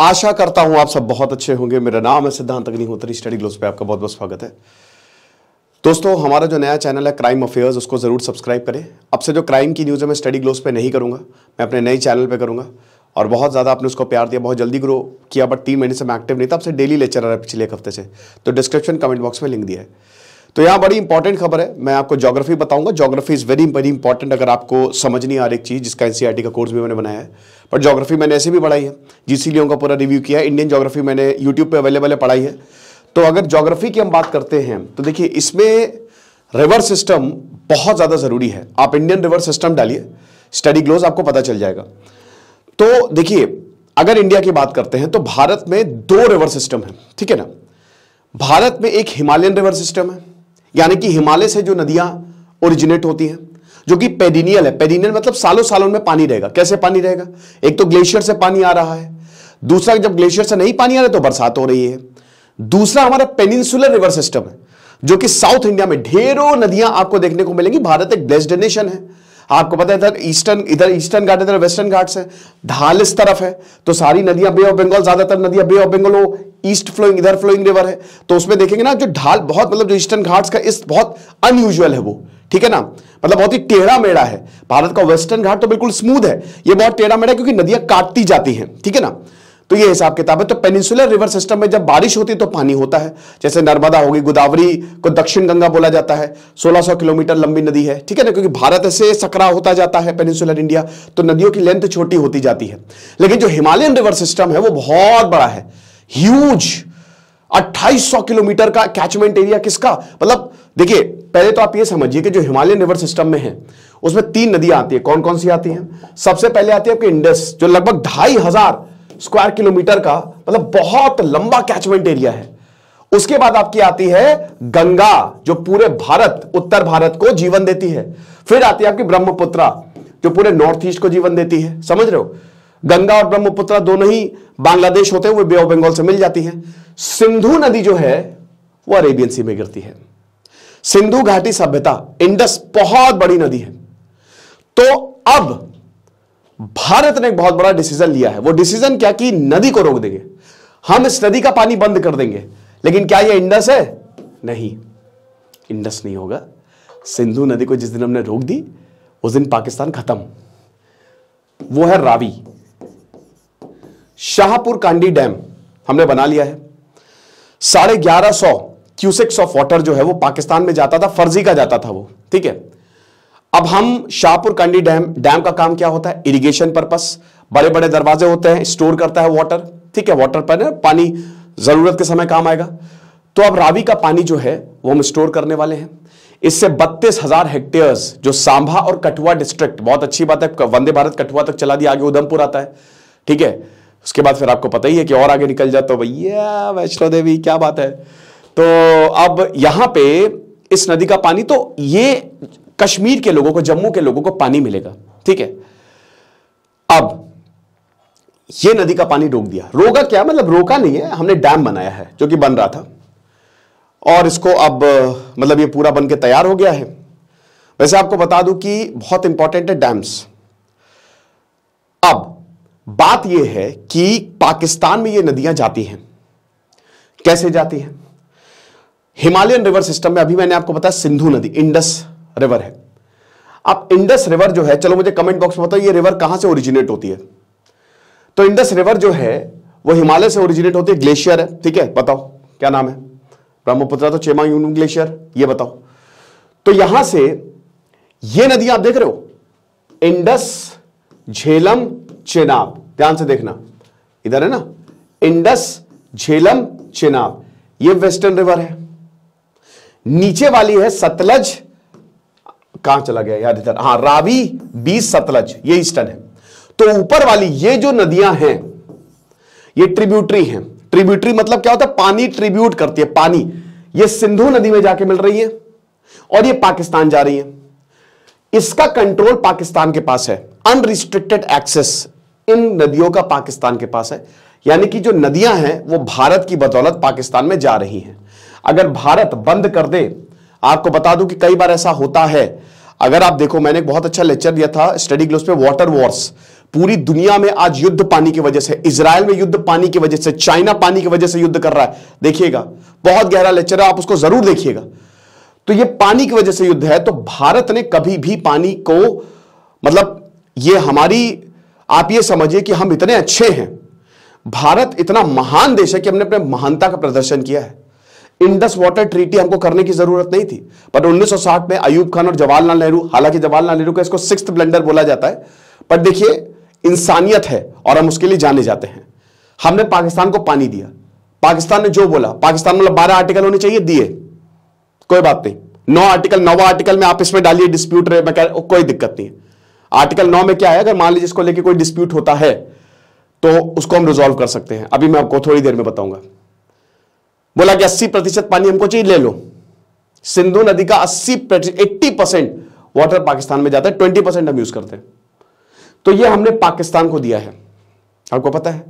आशा करता हूं आप सब बहुत अच्छे होंगे मेरा नाम है सिद्धांत अग्निहोत्री स्टडी ग्लोस पे आपका बहुत बहुत स्वागत है दोस्तों हमारा जो नया चैनल है क्राइम अफेयर्स उसको ज़रूर सब्सक्राइब करें अब से जो क्राइम की न्यूज़ है मैं स्टडी ग्लोस पे नहीं करूंगा मैं अपने नए चैनल पे करूंगा और बहुत ज़्यादा आपने उसको प्यार दिया बहुत जल्दी ग्रो किया बट तीन महीने से मैं एक्टिव नहीं था आपसे डेली लेक्चर आ रहा है पिछले एक हफ्ते से तो डिस्क्रिप्शन कमेंट बॉक्स में लिंक दिया है तो यहाँ बड़ी इंपॉर्टेंट खबर है मैं आपको ज्योग्राफी बताऊंगा geography is very very important अगर आपको समझनी आ रही चीज़ जिसका एनसीआरटी e का कोर्स भी मैंने बनाया है पर ज्योग्राफी मैंने ऐसे भी पढ़ाई है जीसी का पूरा रिव्यू किया है इंडियन ज्योग्राफी मैंने यूट्यूब पर अवेलेबल है पढ़ाई है तो अगर ज्योग्राफी की हम बात करते हैं तो देखिए इसमें रिवर सिस्टम बहुत ज़्यादा ज़रूरी है आप इंडियन रिवर सिस्टम डालिए स्टडी ग्लोज आपको पता चल जाएगा तो देखिए अगर इंडिया की बात करते हैं तो भारत में दो रिवर सिस्टम है ठीक है ना भारत में एक हिमालयन रिवर सिस्टम है यानी कि हिमालय से जो नदियां ओरिजिनेट होती हैं जो कि पेडिनियल है पेडिनियल मतलब सालों सालों में पानी रहेगा कैसे पानी रहेगा एक तो ग्लेशियर से पानी आ रहा है दूसरा जब ग्लेशियर से नहीं पानी आ रहा तो बरसात हो रही है दूसरा हमारा पेनिनसुलर रिवर सिस्टम है जो कि साउथ इंडिया में ढेरों नदियां आपको देखने को मिलेंगी भारत एक ब्लेस्ड नेशन है आपको पता है इधर ईस्टर्न इधर ईस्टर्न घाट इधर वेस्टर्न घाट है ढाल इस तरफ है तो सारी नदियां बे ऑफ बंगाल ज्यादातर नदियां बे ऑफ बंगाल वो ईस्ट फ्लोइंग इधर फ्लोइंग रिवर है तो उसमें देखेंगे ना जो ढाल बहुत मतलब जो ईस्टर्न घाट का इस बहुत अनयूजल है वो ठीक है ना मतलब बहुत ही टेढ़ा मेढ़ा है भारत का वेस्टर्न घाट तो बिल्कुल स्मूथ है ये बहुत टेढ़ा मेढ़ा क्योंकि नदियां काटती जाती हैं ठीक है ना तो ये हिसाब किताब है तो पेनिसुलर रिवर सिस्टम में जब बारिश होती है तो पानी होता है जैसे नर्मदा होगी गोदावरी को दक्षिण गंगा बोला जाता है 1600 किलोमीटर लंबी नदी है ठीक है ना क्योंकि भारत से सकरा होता जाता है पेनिसुलर इंडिया तो नदियों की लेंथ छोटी होती जाती है लेकिन जो हिमालयन रिवर सिस्टम है वो बहुत बड़ा है ह्यूज 2800 किलोमीटर का कैचमेंट एरिया किसका मतलब देखिए पहले तो आप ये समझिए कि जो हिमालयन रिवर सिस्टम में है उसमें तीन नदियां आती है कौन कौन सी आती हैं सबसे पहले आती है आपके इंडस जो लगभग ढाई हजार स्क्वायर किलोमीटर का मतलब बहुत लंबा कैचमेंट एरिया है उसके बाद आपकी आती है गंगा जो पूरे भारत उत्तर भारत को जीवन देती है फिर आती है आपकी ब्रह्मपुत्रा जो पूरे नॉर्थ ईस्ट को जीवन देती है समझ रहे हो गंगा और ब्रह्मपुत्रा दोनों ही बांग्लादेश होते हुए बे ऑफ बंगाल से मिल जाती है सिंधु नदी जो है वो अरेबियन सी में गिरती है सिंधु घाटी सभ्यता इंडस बहुत बड़ी नदी है तो अब भारत ने एक बहुत बड़ा डिसीजन लिया है वो डिसीजन क्या कि नदी को रोक देंगे हम इस नदी का पानी बंद कर देंगे लेकिन क्या ये इंडस है नहीं इंडस नहीं होगा सिंधु नदी को जिस दिन हमने रोक दी उस दिन पाकिस्तान खत्म वो है रावी शाहपुर कांडी डैम हमने बना लिया है साढ़े ग्यारह सौ क्यूसिक्स ऑफ वाटर जो है वो पाकिस्तान में जाता था फर्जी का जाता था वो ठीक है अब हम शाहपुर कंडी डैम डैम का काम क्या होता है इरिगेशन पर्पस बड़े बड़े दरवाजे होते हैं स्टोर करता है वाटर ठीक है वाटर पर पानी जरूरत के समय काम आएगा तो अब रावी का पानी जो है वो हम स्टोर करने वाले हैं इससे बत्तीस हजार हेक्टेयर्स जो सांभा और कठुआ डिस्ट्रिक्ट बहुत अच्छी बात है वंदे भारत कठुआ तक चला दिया आगे उधमपुर आता है ठीक है उसके बाद फिर आपको पता ही है कि और आगे निकल जाता तो भैया वैष्णो देवी क्या बात है तो अब यहां पे इस नदी का पानी तो ये कश्मीर के लोगों को जम्मू के लोगों को पानी मिलेगा ठीक है अब यह नदी का पानी रोक दिया रोका क्या मतलब रोका नहीं है हमने डैम बनाया है जो कि बन रहा था और इसको अब मतलब ये पूरा बन के तैयार हो गया है वैसे आपको बता दूं कि बहुत इंपॉर्टेंट है डैम्स अब बात यह है कि पाकिस्तान में ये नदियां जाती हैं कैसे जाती हैं हिमालयन रिवर सिस्टम में अभी मैंने आपको बताया सिंधु नदी इंडस रिवर है अब इंडस रिवर जो है चलो मुझे कमेंट बॉक्स में बताओ ये रिवर कहां से ओरिजिनेट होती है तो इंडस रिवर जो है वो हिमालय से ओरिजिनेट होती है ग्लेशियर है ठीक है बताओ क्या नाम है ब्रह्मपुत्र तो चेमा ग्लेशियर ये बताओ तो यहां से ये नदी आप देख रहे हो इंडस झेलम चेनाब ध्यान से देखना इधर है ना इंडस झेलम चेनाब ये वेस्टर्न रिवर है नीचे वाली है सतलज कहां चला गया याद इधर हाँ रावी बीस सतलज ये ईस्टर्न है तो ऊपर वाली ये जो नदियां हैं ये ट्रिब्यूटरी हैं ट्रिब्यूटरी मतलब क्या होता है पानी ट्रिब्यूट करती है पानी ये सिंधु नदी में जाके मिल रही है और ये पाकिस्तान जा रही है इसका कंट्रोल पाकिस्तान के पास है अनरिस्ट्रिक्टेड एक्सेस इन नदियों का पाकिस्तान के पास है यानी कि जो नदियां हैं वो भारत की बदौलत पाकिस्तान में जा रही हैं अगर भारत बंद कर दे आपको बता दूं कि कई बार ऐसा होता है अगर आप देखो मैंने एक बहुत अच्छा लेक्चर दिया था स्टडी ग्लोस पे वाटर वॉर्स पूरी दुनिया में आज युद्ध पानी की वजह से इसराइल में युद्ध पानी की वजह से चाइना पानी की वजह से युद्ध कर रहा है देखिएगा बहुत गहरा लेक्चर है आप उसको जरूर देखिएगा तो ये पानी की वजह से युद्ध है तो भारत ने कभी भी पानी को मतलब ये हमारी आप ये समझिए कि हम इतने अच्छे हैं भारत इतना महान देश है कि हमने अपने महानता का प्रदर्शन किया है इंडस वाटर ट्रीटी हमको करने की जरूरत नहीं थी पर 1960 में अयूब खान और जवाहरलाल नेहरू हालांकि जवाहरलाल नेहरू का इसको सिक्स ब्लेंडर बोला जाता है पर देखिए इंसानियत है और हम उसके लिए जाने जाते हैं हमने पाकिस्तान को पानी दिया पाकिस्तान ने जो बोला पाकिस्तान मतलब बारह आर्टिकल होने चाहिए दिए कोई बात नहीं नौ आर्टिकल नौवा आर्टिकल में आप इसमें डालिए डिस्प्यूट रहे मैं कोई दिक्कत नहीं आर्टिकल नौ में क्या है अगर मान लीजिए इसको लेके कोई डिस्प्यूट होता है तो उसको हम रिजोल्व कर सकते हैं अभी मैं आपको थोड़ी देर में बताऊंगा बोला कि 80 प्रतिशत पानी हमको चाहिए ले लो सिंधु नदी का 80 एट्टी परसेंट वाटर पाकिस्तान में जाता है 20 परसेंट हम यूज करते हैं तो ये हमने पाकिस्तान को दिया है आपको पता है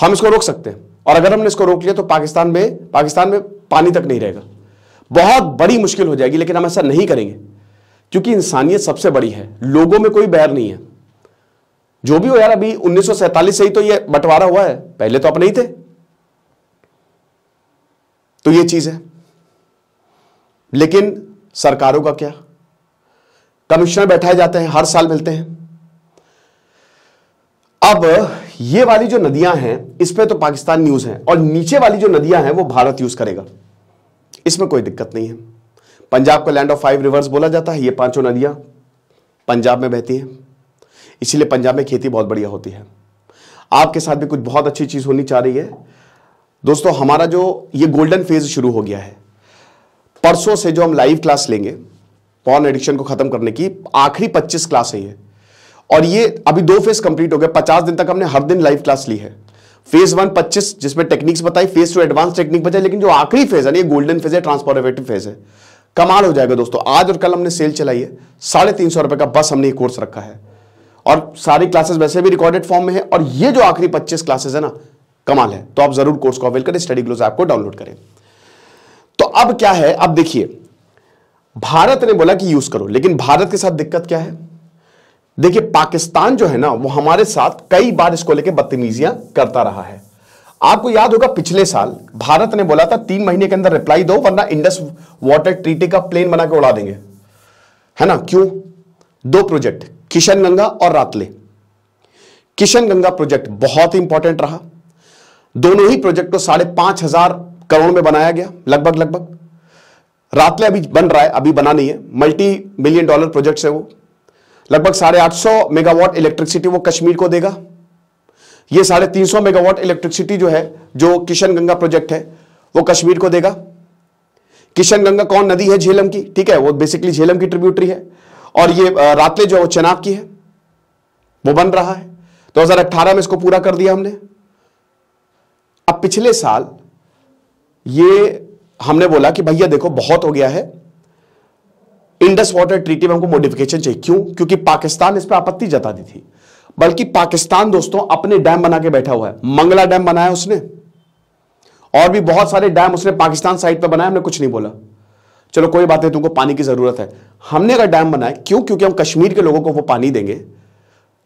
हम इसको रोक सकते हैं और अगर हमने इसको रोक लिया तो पाकिस्तान में पाकिस्तान में पानी तक नहीं रहेगा बहुत बड़ी मुश्किल हो जाएगी लेकिन हम ऐसा नहीं करेंगे क्योंकि इंसानियत सबसे बड़ी है लोगों में कोई बैर नहीं है जो भी हो यार अभी उन्नीस से ही तो ये बंटवारा हुआ है पहले तो अपने ही थे तो ये चीज है लेकिन सरकारों का क्या कमिश्नर बैठाए जाते हैं हर साल मिलते हैं अब ये वाली जो नदियां हैं इस पर तो पाकिस्तान न्यूज है और नीचे वाली जो नदियां हैं वो भारत यूज करेगा इसमें कोई दिक्कत नहीं है पंजाब का लैंड ऑफ फाइव रिवर्स बोला जाता है ये पांचों नदियां पंजाब में बहती हैं इसीलिए पंजाब में खेती बहुत बढ़िया होती है आपके साथ भी कुछ बहुत अच्छी चीज होनी चाह रही है दोस्तों हमारा जो ये गोल्डन फेज शुरू हो गया है परसों से जो हम लाइव क्लास लेंगे पॉन एडिक्शन को खत्म करने की आखिरी 25 क्लास है ये और ये अभी दो फेज कंप्लीट हो गए 50 दिन तक हमने हर दिन लाइव क्लास ली है फेज वन 25 जिसमें टेक्निक्स बताई फेज टू एडवांस टेक्निक बताई लेकिन जो आखिरी फेज है ये गोल्डन फेज है ट्रांसफॉर्मेटिव फेज है कमाल हो जाएगा दोस्तों आज और कल हमने सेल चलाई है साढ़े तीन सौ रुपए का बस हमने ये कोर्स रखा है और सारी क्लासेस वैसे भी रिकॉर्डेड फॉर्म में है और ये जो आखिरी 25 क्लासेस है ना कमाल है तो आप जरूर कोर्स को अवेल करें स्टडी ग्लोज ऐप को डाउनलोड करें तो अब क्या है अब देखिए भारत ने बोला कि यूज करो लेकिन भारत के साथ दिक्कत क्या है देखिए पाकिस्तान जो है ना वो हमारे साथ कई बार इसको लेकर बदतमीजियां करता रहा है आपको याद होगा पिछले साल भारत ने बोला था तीन महीने के अंदर रिप्लाई दो वरना इंडस वाटर ट्रीटी का प्लेन बना के उड़ा देंगे है ना क्यों दो प्रोजेक्ट किशनगंगा और रातले किशनगंगा प्रोजेक्ट बहुत इंपॉर्टेंट रहा दोनों ही प्रोजेक्ट को साढ़े पांच हजार करोड़ में बनाया गया लगभग लगभग रातले अभी बन रहा है अभी बना नहीं है मल्टी मिलियन डॉलर प्रोजेक्ट है वो लगभग साढ़े आठ सौ मेगावाट इलेक्ट्रिसिटी वो कश्मीर को देगा ये साढ़े तीन सौ मेगावाट इलेक्ट्रिसिटी जो है जो किशनगंगा प्रोजेक्ट है वो कश्मीर को देगा किशनगंगा कौन नदी है झेलम की ठीक है वो बेसिकली झेलम की ट्रिब्यूटरी है और ये रातले जो है वो चनाब की है वो बन रहा है दो 2018 में इसको पूरा कर दिया हमने पिछले साल ये हमने बोला कि भैया देखो बहुत हो गया है इंडस वाटर ट्रीटी में हमको मोडिफिकेशन चाहिए क्यों क्योंकि पाकिस्तान इस पर आपत्ति जता दी थी बल्कि पाकिस्तान दोस्तों अपने डैम बना के बैठा हुआ है मंगला डैम बनाया उसने और भी बहुत सारे डैम उसने पाकिस्तान साइड पर बनाया हमने कुछ नहीं बोला चलो कोई बात नहीं तुमको पानी की जरूरत है हमने अगर डैम बनाया क्यों क्योंकि हम कश्मीर के लोगों को वो पानी देंगे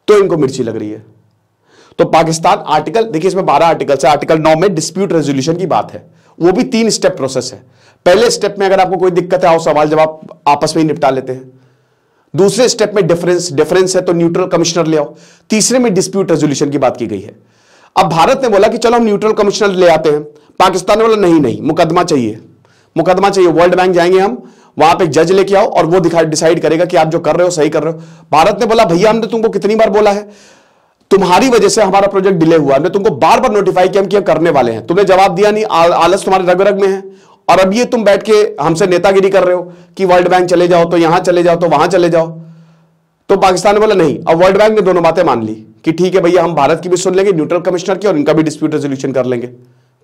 तो इनको मिर्ची लग रही है तो पाकिस्तान आर्टिकल देखिए इसमें बारह आर्टिकल से आर्टिकल नौ में डिस्प्यूट रेजोल्यूशन की बात है वो भी तीन स्टेप प्रोसेस है पहले स्टेप में अगर आपको कोई दिक्कत है आओ सवाल जवाब आपस में ही निपटा लेते हैं दूसरे स्टेप में डिफरेंस डिफरेंस है तो न्यूट्रल कमिश्नर ले आओ तीसरे में डिस्प्यूट रेजोल्यूशन की बात की गई है अब भारत ने बोला कि चलो हम न्यूट्रल कमिश्नर ले आते हैं पाकिस्तान ने बोला नहीं नहीं मुकदमा चाहिए मुकदमा चाहिए वर्ल्ड बैंक जाएंगे हम वहां पे जज लेके आओ और वो डिसाइड करेगा कि आप जो कर रहे हो सही कर रहे हो भारत ने बोला भैया हमने तुमको कितनी बार बोला है तुम्हारी वजह से हमारा प्रोजेक्ट डिले हुआ हमने तुमको बार बार नोटिफाई किया हम करने वाले हैं तुमने जवाब दिया नहीं आ, आलस तुम्हारे रग रग में है और अब ये तुम बैठ के हमसे नेतागिरी कर रहे हो कि वर्ल्ड बैंक चले जाओ तो यहां चले जाओ तो वहां चले जाओ तो पाकिस्तान ने बोला नहीं अब वर्ल्ड बैंक ने दोनों बातें मान ली कि ठीक है भैया हम भारत की भी सुन लेंगे न्यूट्रल कमिश्नर की और इनका भी डिस्प्यूट रेजोल्यूशन कर लेंगे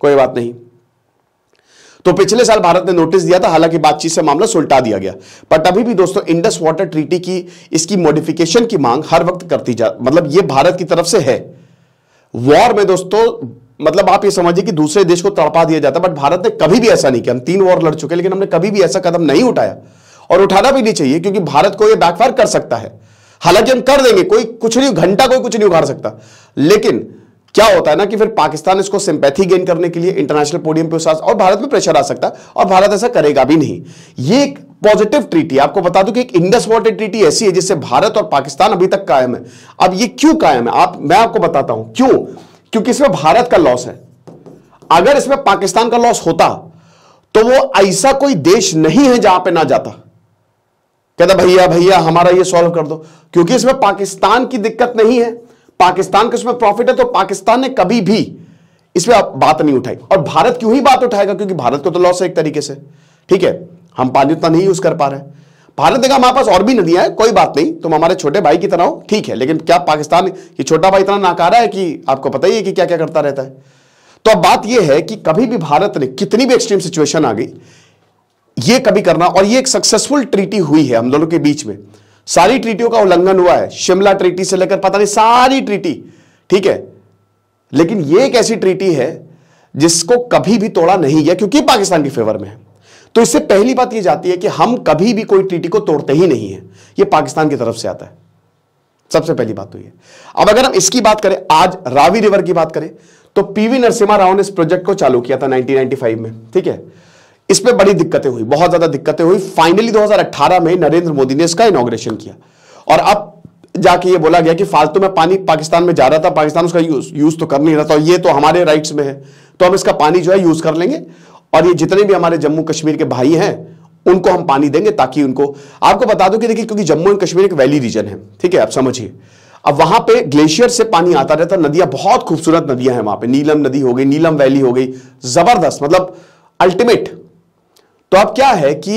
कोई बात नहीं तो पिछले साल भारत ने नोटिस दिया था हालांकि बातचीत से मामला सुलटा दिया गया बट अभी भी दोस्तों इंडस वाटर ट्रीटी की इसकी मॉडिफिकेशन की मांग हर वक्त करती जा मतलब ये भारत की तरफ से है वॉर में दोस्तों मतलब आप ये समझिए कि दूसरे देश को तड़पा दिया जाता बट भारत ने कभी भी ऐसा नहीं किया हम तीन वॉर लड़ चुके लेकिन हमने कभी भी ऐसा कदम नहीं उठाया और उठाना भी नहीं चाहिए क्योंकि भारत को यह बैकफायर कर सकता है हालांकि हम कर देंगे कोई कुछ नहीं घंटा कोई कुछ नहीं उखाड़ सकता लेकिन क्या होता है ना कि फिर पाकिस्तान इसको सिंपैथी गेन करने के लिए इंटरनेशनल पोडियम पे उसास और भारत में प्रेशर आ सकता है और भारत ऐसा करेगा भी नहीं ये एक पॉजिटिव ट्रीटी आपको बता दूं कि एक इंडस वॉटर ट्रीटी ऐसी है जिससे भारत और पाकिस्तान अभी तक कायम है अब ये क्यों कायम है आप मैं आपको बताता हूं क्यों क्योंकि इसमें भारत का लॉस है अगर इसमें पाकिस्तान का लॉस होता तो वो ऐसा कोई देश नहीं है जहां पर ना जाता कहता भैया भैया हमारा ये सॉल्व कर दो क्योंकि इसमें पाकिस्तान की दिक्कत नहीं है पाकिस्तान का उसमें प्रॉफिट है तो पाकिस्तान ने कभी भी इसमें पर बात नहीं उठाई और भारत क्यों ही बात उठाएगा क्योंकि भारत को तो लॉस है एक तरीके से ठीक है हम पानी उतना नहीं यूज कर पा रहे भारत ने कहा हमारे पास और भी नदियां हैं कोई बात नहीं तुम हमारे छोटे भाई की तरह हो ठीक है लेकिन क्या पाकिस्तान ये छोटा भाई इतना नाकारा है कि आपको पता ही है कि क्या क्या करता रहता है तो अब बात यह है कि कभी भी भारत ने कितनी भी एक्सट्रीम सिचुएशन आ गई ये कभी करना और ये एक सक्सेसफुल ट्रीटी हुई है हम दोनों के बीच में सारी ट्रीटियों का उल्लंघन हुआ है शिमला ट्रीटी से लेकर पता नहीं सारी ट्रीटी ठीक है लेकिन यह एक ऐसी ट्रीटी है जिसको कभी भी तोड़ा नहीं गया क्योंकि पाकिस्तान के फेवर में है तो इससे पहली बात यह जाती है कि हम कभी भी कोई ट्रीटी को तोड़ते ही नहीं है यह पाकिस्तान की तरफ से आता है सबसे पहली बात तो यह अब अगर हम इसकी बात करें आज रावी रिवर की बात करें तो पीवी नरसिम्हा राव ने इस प्रोजेक्ट को चालू किया था 1995 में ठीक है इसमें बड़ी दिक्कतें हुई बहुत ज्यादा दिक्कतें हुई फाइनली 2018 में नरेंद्र मोदी ने इसका इनोग्रेशन किया और अब जाके ये बोला गया कि फालतू में पानी पाकिस्तान में जा रहा था पाकिस्तान उसका यूज यूज तो कर नहीं रहा था ये तो हमारे राइट्स में है तो हम इसका पानी जो है यूज कर लेंगे और ये जितने भी हमारे जम्मू कश्मीर के भाई हैं उनको हम पानी देंगे ताकि उनको आपको बता दूं कि देखिए क्योंकि जम्मू एंड कश्मीर एक वैली रीजन है ठीक है आप समझिए अब वहां पे ग्लेशियर से पानी आता रहता नदियां बहुत खूबसूरत नदियां हैं वहां पे नीलम नदी हो गई नीलम वैली हो गई जबरदस्त मतलब अल्टीमेट तो अब क्या है कि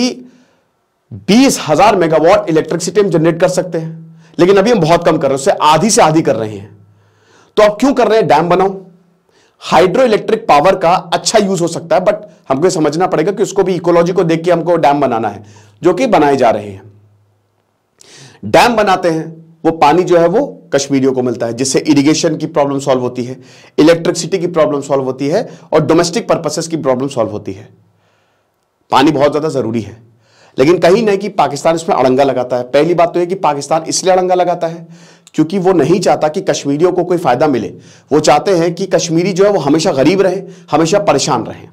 बीस हजार मेगावॉट इलेक्ट्रिसिटी हम जनरेट कर सकते हैं लेकिन अभी हम बहुत कम कर रहे हैं उससे आधी से आधी कर रहे हैं तो अब क्यों कर रहे हैं डैम बनाओ हाइड्रो इलेक्ट्रिक पावर का अच्छा यूज हो सकता है बट हमको समझना पड़ेगा कि उसको भी इकोलॉजी को देख के हमको डैम बनाना है जो कि बनाए जा रहे हैं डैम बनाते हैं वो पानी जो है वो कश्मीरियों को मिलता है जिससे इरिगेशन की प्रॉब्लम सॉल्व होती है इलेक्ट्रिसिटी की प्रॉब्लम सॉल्व होती है और डोमेस्टिक पर्पसेस की प्रॉब्लम सॉल्व होती है पानी बहुत ज़्यादा ज़रूरी है लेकिन कहीं ना कि पाकिस्तान इसमें अड़ंगा लगाता है पहली बात तो यह कि पाकिस्तान इसलिए अड़ंगा लगाता है क्योंकि वो नहीं चाहता कि कश्मीरियों को कोई फ़ायदा मिले वो चाहते हैं कि कश्मीरी जो है वो हमेशा गरीब रहे हमेशा परेशान रहें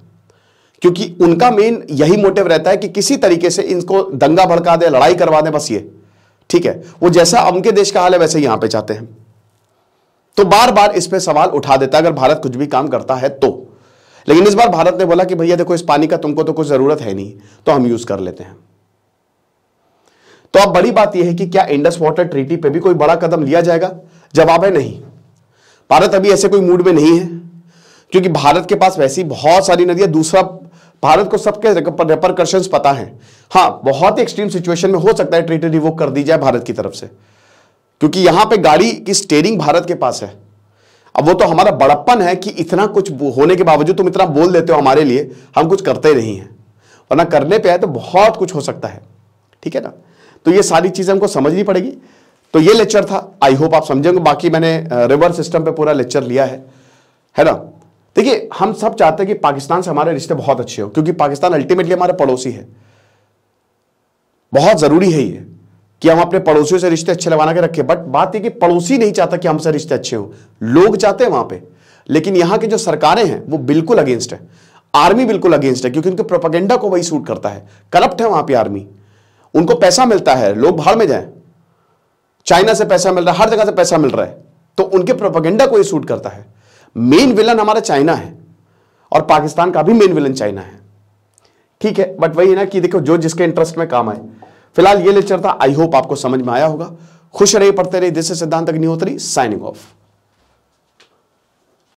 क्योंकि उनका मेन यही मोटिव रहता है कि किसी तरीके से इनको दंगा भड़का दे लड़ाई करवा दे बस ये ठीक है वो जैसा उनके देश का हाल है वैसे यहां पे चाहते हैं तो बार बार इस पर सवाल उठा देता है अगर भारत कुछ भी काम करता है तो लेकिन इस बार भारत ने बोला कि भैया देखो इस पानी का तुमको तो कुछ जरूरत है नहीं तो हम यूज कर लेते हैं तो अब बड़ी बात यह है कि क्या इंडस वाटर ट्रीटी पे भी कोई बड़ा कदम लिया जाएगा जवाब है नहीं भारत अभी ऐसे कोई मूड में नहीं है क्योंकि भारत के पास वैसी बहुत सारी नदियां दूसरा भारत को सबके रेपरकर्शन पता है हाँ बहुत ही एक्सट्रीम सिचुएशन में हो सकता है ट्रीटी रिवोक कर दी जाए भारत की तरफ से क्योंकि यहां पे गाड़ी की स्टेयरिंग भारत के पास है अब वो तो हमारा बड़प्पन है कि इतना कुछ होने के बावजूद तुम इतना बोल देते हो हमारे लिए हम कुछ करते नहीं हैं वरना करने पे आए तो बहुत कुछ हो सकता है ठीक है ना तो ये सारी चीज़ें हमको समझनी पड़ेगी तो ये लेक्चर था आई होप आप समझेंगे बाकी मैंने रिवर सिस्टम पे पूरा लेक्चर लिया है है ना देखिए हम सब चाहते हैं कि पाकिस्तान से हमारे रिश्ते बहुत अच्छे हो क्योंकि पाकिस्तान अल्टीमेटली हमारे पड़ोसी है बहुत ज़रूरी है ये कि हम अपने पड़ोसियों से रिश्ते अच्छे लगा के रखे बट बात यह कि पड़ोसी नहीं चाहता कि हमसे रिश्ते अच्छे हो लोग चाहते हैं वहां पर लेकिन यहां की जो सरकारें हैं वो बिल्कुल अगेंस्ट है आर्मी बिल्कुल अगेंस्ट है क्योंकि उनके प्रोपागेंडा को वही सूट करता है करप्ट है वहां पर आर्मी उनको पैसा मिलता है लोग भाड़ में जाए चाइना से पैसा मिल रहा है हर जगह से पैसा मिल रहा है तो उनके प्रोपागेंडा को ही सूट करता है मेन विलन हमारा चाइना है और पाकिस्तान का भी मेन विलन चाइना है ठीक है बट वही है ना कि देखो जो जिसके इंटरेस्ट में काम आए फिलहाल ये लेक्चर था आई होप आपको समझ में आया होगा खुश रहिए पढ़ते रहिए दिस सिद्धांत अग्निहोत्री साइनिंग ऑफ